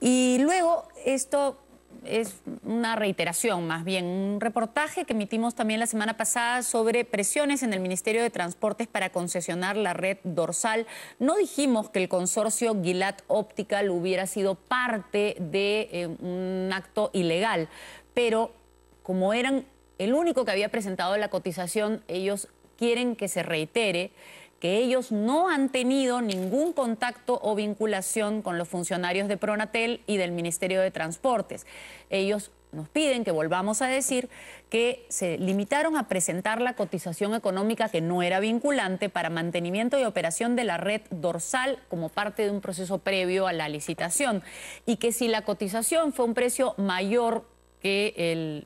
Y luego, esto es una reiteración más bien, un reportaje que emitimos también la semana pasada sobre presiones en el Ministerio de Transportes para concesionar la red dorsal. No dijimos que el consorcio Gilat Optical hubiera sido parte de eh, un acto ilegal, pero como eran el único que había presentado la cotización, ellos quieren que se reitere que ellos no han tenido ningún contacto o vinculación con los funcionarios de Pronatel y del Ministerio de Transportes. Ellos nos piden que volvamos a decir que se limitaron a presentar la cotización económica que no era vinculante para mantenimiento y operación de la red dorsal como parte de un proceso previo a la licitación y que si la cotización fue un precio mayor que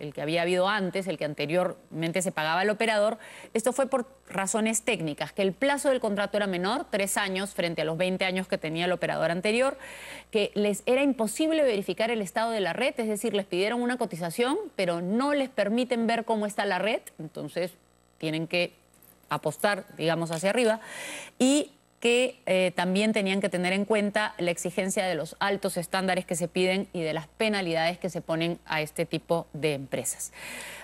el, que había habido antes, el que anteriormente se pagaba al operador. Esto fue por razones técnicas, que el plazo del contrato era menor, tres años frente a los 20 años que tenía el operador anterior, que les era imposible verificar el estado de la red, es decir, les pidieron una cotización, pero no les permiten ver cómo está la red, entonces tienen que apostar, digamos, hacia arriba. Y que eh, también tenían que tener en cuenta la exigencia de los altos estándares que se piden y de las penalidades que se ponen a este tipo de empresas.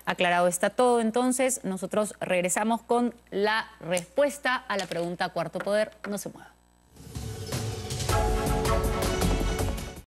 Aclarado está todo, entonces nosotros regresamos con la respuesta a la pregunta cuarto poder. No se mueva.